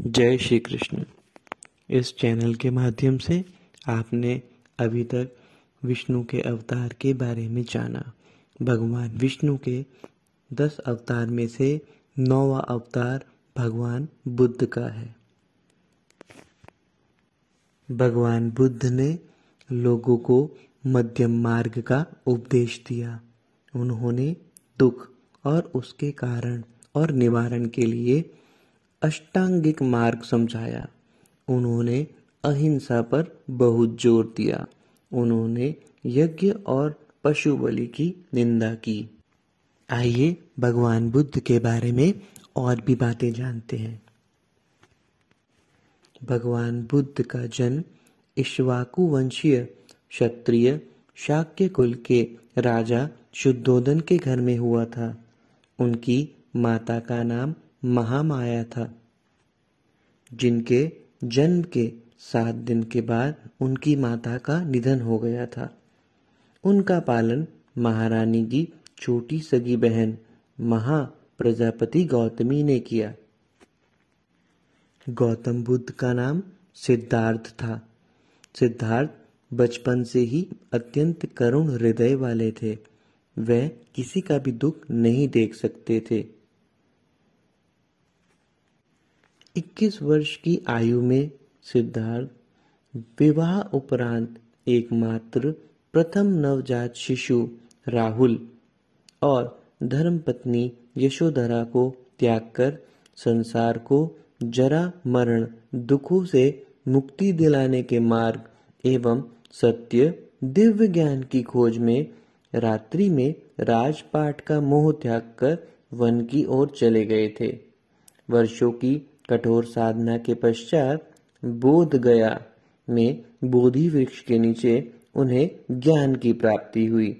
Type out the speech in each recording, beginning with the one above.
जय श्री कृष्ण इस चैनल के माध्यम से आपने अभी तक विष्णु के अवतार के बारे में जाना भगवान विष्णु के दस अवतार में से नौवा अवतार भगवान बुद्ध का है भगवान बुद्ध ने लोगों को मध्यम मार्ग का उपदेश दिया उन्होंने दुख और उसके कारण और निवारण के लिए अष्टांगिक मार्ग समझाया उन्होंने अहिंसा पर बहुत जोर दिया उन्होंने यज्ञ और पशु बलि की निंदा की आइए भगवान बुद्ध के बारे में और भी बातें जानते हैं भगवान बुद्ध का जन्म इश्वाकु वंशीय क्षत्रिय शाक्य कुल के राजा शुद्धोधन के घर में हुआ था उनकी माता का नाम महामाया था जिनके जन्म के सात दिन के बाद उनकी माता का निधन हो गया था उनका पालन महारानी की छोटी सगी बहन महा प्रजापति गौतमी ने किया गौतम बुद्ध का नाम सिद्धार्थ था सिद्धार्थ बचपन से ही अत्यंत करुण हृदय वाले थे वह किसी का भी दुख नहीं देख सकते थे 21 वर्ष की आयु में सिद्धार्थ विवाह उपरांत एकमात्र प्रथम नवजात शिशु राहुल और धर्मपत्नी यशोधरा को त्याग कर संसार को जरा मरण दुखों से मुक्ति दिलाने के मार्ग एवं सत्य दिव्य ज्ञान की खोज में रात्रि में राजपाट का मोह त्याग कर वन की ओर चले गए थे वर्षों की कठोर साधना के पश्चात बोध गया में बोधि वृक्ष के नीचे उन्हें ज्ञान की प्राप्ति हुई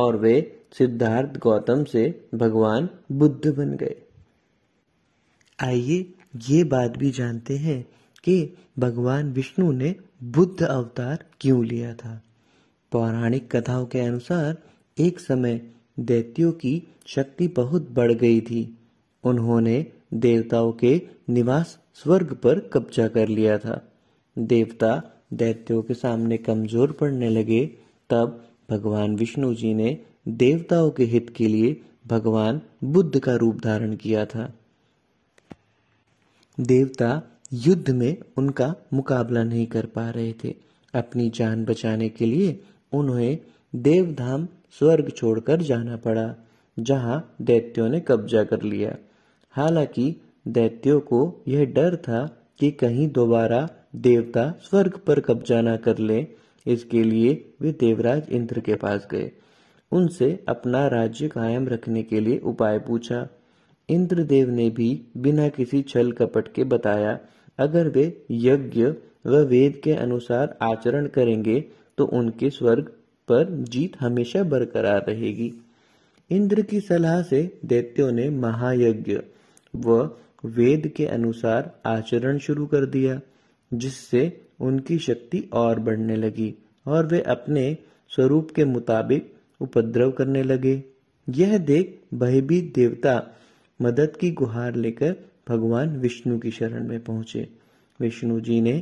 और वे सिद्धार्थ गौतम से भगवान बुद्ध बन गए आइए ये बात भी जानते हैं कि भगवान विष्णु ने बुद्ध अवतार क्यों लिया था पौराणिक कथाओं के अनुसार एक समय दैत्यों की शक्ति बहुत बढ़ गई थी उन्होंने देवताओं के निवास स्वर्ग पर कब्जा कर लिया था देवता दैत्यों के सामने कमजोर पड़ने लगे तब भगवान विष्णु जी ने देवताओं के हित के लिए भगवान बुद्ध का रूप धारण किया था देवता युद्ध में उनका मुकाबला नहीं कर पा रहे थे अपनी जान बचाने के लिए उन्हें देवधाम स्वर्ग छोड़कर जाना पड़ा जहां दैत्यों ने कब्जा कर लिया हालांकि दैत्यों को यह डर था कि कहीं दोबारा देवता स्वर्ग पर कब्जा न कर ले इसके लिए वे देवराज इंद्र के पास गए उनसे अपना राज्य कायम रखने के लिए उपाय पूछा इंद्रदेव ने भी बिना किसी छल कपट के बताया अगर वे यज्ञ व वेद के अनुसार आचरण करेंगे तो उनके स्वर्ग पर जीत हमेशा बरकरार रहेगी इंद्र की सलाह से दैत्यों ने महायज्ञ वह वेद के अनुसार आचरण शुरू कर दिया जिससे उनकी शक्ति और बढ़ने लगी और वे अपने स्वरूप के मुताबिक उपद्रव करने लगे यह देख भयभीत देवता मदद की गुहार लेकर भगवान विष्णु की शरण में पहुंचे विष्णु जी ने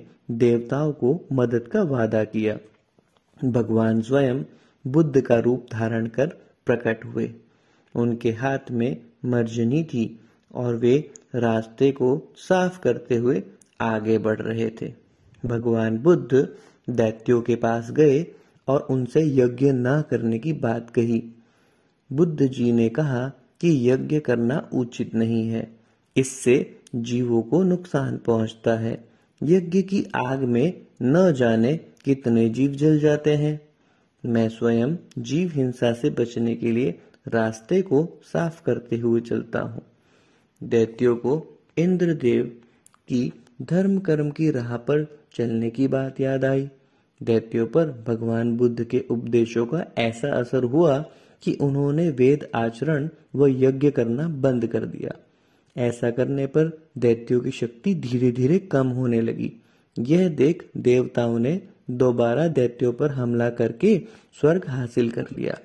देवताओं को मदद का वादा किया भगवान स्वयं बुद्ध का रूप धारण कर प्रकट हुए उनके हाथ में मर्जनी थी और वे रास्ते को साफ करते हुए आगे बढ़ रहे थे भगवान बुद्ध दैत्यों के पास गए और उनसे यज्ञ ना करने की बात कही बुद्ध जी ने कहा कि यज्ञ करना उचित नहीं है इससे जीवों को नुकसान पहुंचता है यज्ञ की आग में न जाने कितने जीव जल जाते हैं मैं स्वयं जीव हिंसा से बचने के लिए रास्ते को साफ करते हुए चलता हूँ दैत्यों को इंद्रदेव की धर्म कर्म की राह पर चलने की बात याद आई दैत्यों पर भगवान बुद्ध के उपदेशों का ऐसा असर हुआ कि उन्होंने वेद आचरण व यज्ञ करना बंद कर दिया ऐसा करने पर दैत्यों की शक्ति धीरे धीरे कम होने लगी यह देख देवताओं ने दोबारा दैत्यों पर हमला करके स्वर्ग हासिल कर लिया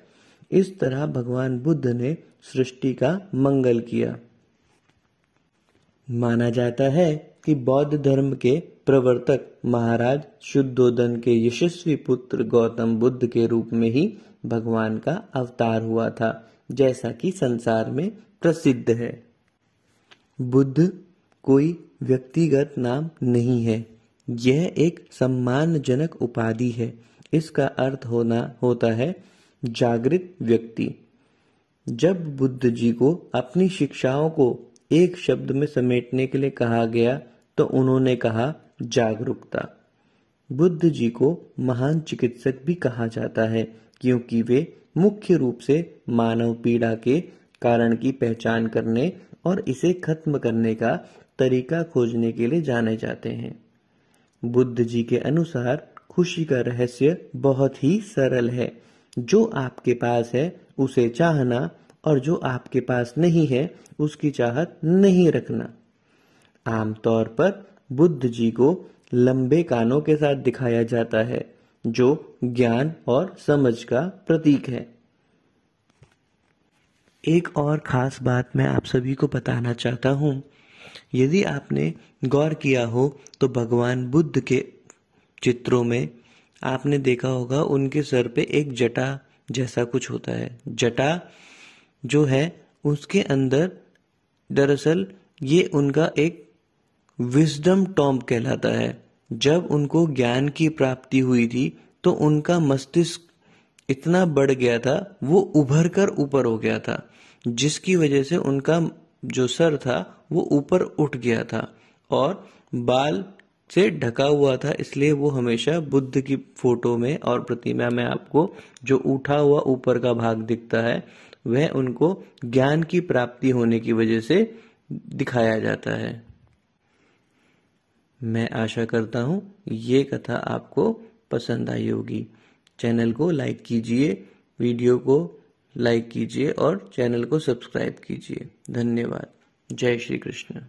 इस तरह भगवान बुद्ध ने सृष्टि का मंगल किया माना जाता है कि बौद्ध धर्म के प्रवर्तक महाराज शुद्धोदन के यशस्वी पुत्र गौतम बुद्ध के रूप में ही भगवान का अवतार हुआ था जैसा कि संसार में प्रसिद्ध है बुद्ध कोई व्यक्तिगत नाम नहीं है यह एक सम्मानजनक उपाधि है इसका अर्थ होना होता है जागृत व्यक्ति जब बुद्ध जी को अपनी शिक्षाओं को एक शब्द में समेटने के लिए कहा गया तो उन्होंने कहा जागरूकता बुद्ध जी को महान चिकित्सक भी कहा जाता है क्योंकि वे मुख्य रूप से मानव पीड़ा के कारण की पहचान करने और इसे खत्म करने का तरीका खोजने के लिए जाने जाते हैं बुद्ध जी के अनुसार खुशी का रहस्य बहुत ही सरल है जो आपके पास है उसे चाहना और जो आपके पास नहीं है उसकी चाहत नहीं रखना आमतौर पर बुद्ध जी को लंबे कानों के साथ दिखाया जाता है जो ज्ञान और समझ का प्रतीक है एक और ख़ास बात मैं आप सभी को बताना चाहता हूं यदि आपने गौर किया हो तो भगवान बुद्ध के चित्रों में आपने देखा होगा उनके सर पे एक जटा जैसा कुछ होता है जटा जो है उसके अंदर दरअसल ये उनका एक विजडम टॉम्प कहलाता है जब उनको ज्ञान की प्राप्ति हुई थी तो उनका मस्तिष्क इतना बढ़ गया था वो उभर कर ऊपर हो गया था जिसकी वजह से उनका जो सर था वो ऊपर उठ गया था और बाल से ढका हुआ था इसलिए वो हमेशा बुद्ध की फोटो में और प्रतिमा में आपको जो उठा हुआ ऊपर का भाग दिखता है वह उनको ज्ञान की प्राप्ति होने की वजह से दिखाया जाता है मैं आशा करता हूं ये कथा आपको पसंद आई होगी चैनल को लाइक कीजिए वीडियो को लाइक कीजिए और चैनल को सब्सक्राइब कीजिए धन्यवाद जय श्री कृष्ण